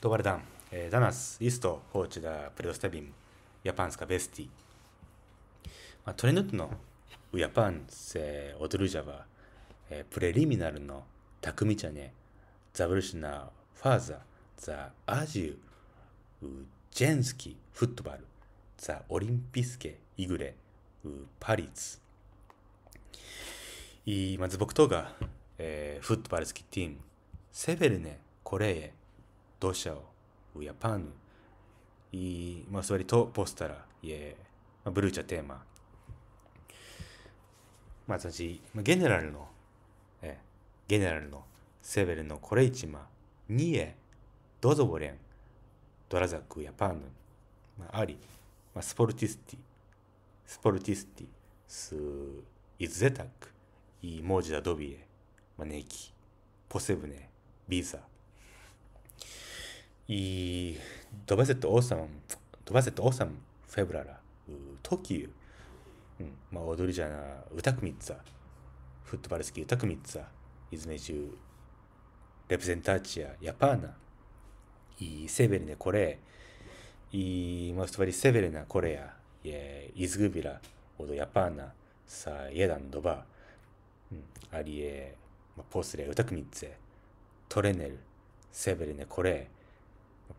ドバルダン、えー、ダナス、イスト、ホーチダ、プレドスタビン、ヤパンスカ、ベスティ。まあ、トレンットのウヤパンセ、オトルジャバ、えー、プレリミナルのタクミチャネ、ザブルシナ、ファーザ、ザ、アジュ、ジェンスキ、フットバル、ザ、オリンピスケ、イグレ、パリツ。いまず僕 б が、え т フットバル好きティーム、セベルネ、コレ м ドシャオ、ウヤパン、a p a n u i m ポスタ v a r i to p o s テーマ。e ma, まあ、私、まあ、ゲネラルの、え、ゲネラルのセベルのコレイチマ、ニエ、ドゾボレン、ドラザクやパンまあ、あり、まあ、スポルティスティ、スポルティスティ、ス、イズゼタック、イモージダドビエ、まあ、ネキ、ポセブネ、ビザ、y tú vas a ser awesome tú vas a ser awesome febrera t o まあ踊りじゃな歌組みつフットバレスキー歌組みつイズメジュレプレゼンターチアヤパーナイセベルネコレイマストバリセベルナコレアイズグビラオドヤパーナさあヤダンドバアリエポスレ歌組みつトレネルセベリネコレイ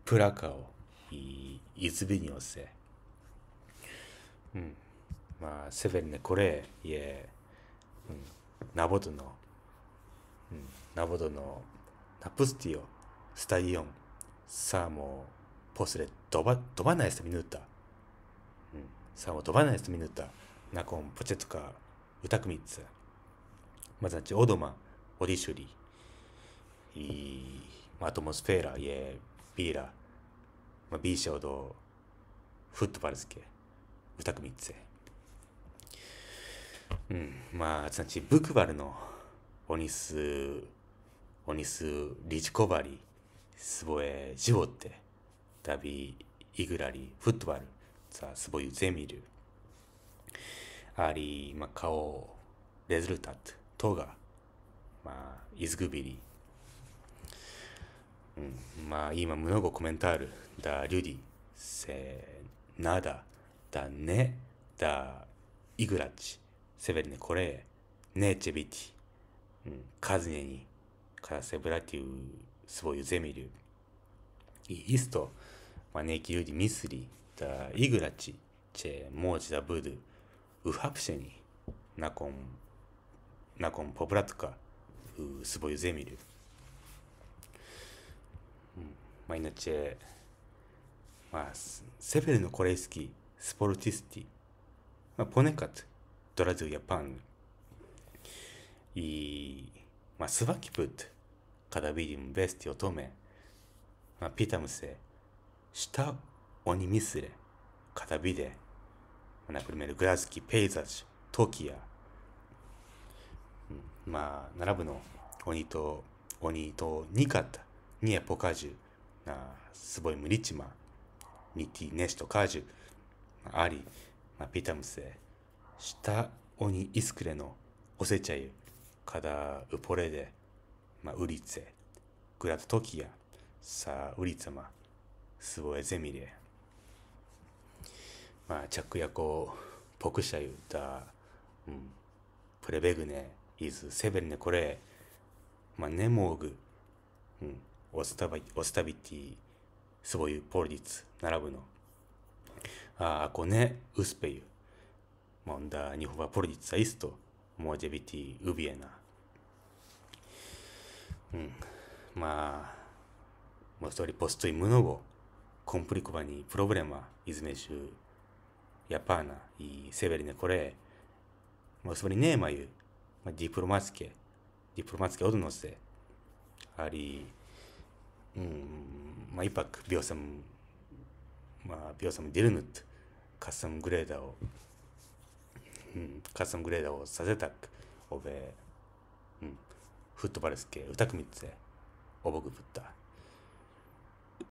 プラカをいいつびに押せ。うん。まあ、セェンネこれ、いえ、うん、ナボトの、うん、ナボトの、ナプスティオ、スタイオン、サーモ、ポスレ、ドバ、ドバナイスミヌータ。うん、サーモ、ドバナイスミヌータ。ナコン、ポチェトカ、ウタクミッツ。まずは、オドマ、オディシュリ。いい、アトモスフェーラ、いえ、ビー r a ma b ショード、フットバル a l s k e u うん、まあ、すなわちブクバルのオニス、オニスリチコバリ、スボエジボテ、ダビイグラリフットバル、ザスボユゼミル、アリ、まあ、カオ、レズルタット、トガ、まあ、イズグビリ、まあ今物語コメントある。だリュディせなだだねだイグラッチセベルネコレネチェビティ、うん、カズネニカラセブラティウスボユゼミルイーストマネーキユディミスリだイグラッチチェモージダブドゥウハプシェニナコンナコンポブラトカウスボユゼミルマイナチェ、まあ、セベルのコレイスキー、スポルティスティ、まあ、ポネカツ、ドラズヤパン、i ma svaki put kada vidim vesti o tome, ma pitam se šta oni misle kada vide, na primjer, gradski pejzaž Tokija. Ma, naravno, oni to, oni to nikad nije pokažu あすごいムリちま。マミティネシトカージュアリピタムセシタオニイスクレのおせちゃゆ。カダウポレデまあ、ウリッツェ、グラトトキア、さあ、ウリツマ、すごいゼミレ。まあ、着役を、ポクシャ言った、うん、プレベグネ、イズ、セベルネ、これ、まあ、ネモーグ、うん、オスタビオスタビティ、そういうポリディツ、並ぶの。A one uspeju. Onda njihova porodica isto može biti ubijena. Mm. Ma, u stvari postoji mnogo komplikovanih problema između Japana i Severne Koreje. Ma, u stvari nemaju ma, diplomatske, diplomatske odnose, ali まあ、一泊秒数、まあ、秒数も出るぬと、カスタムグレーダーを、うん、カスタムグレーダーをさせたく、おべ、うん、フットバレスケ、歌くみつえ、おぼくぶった。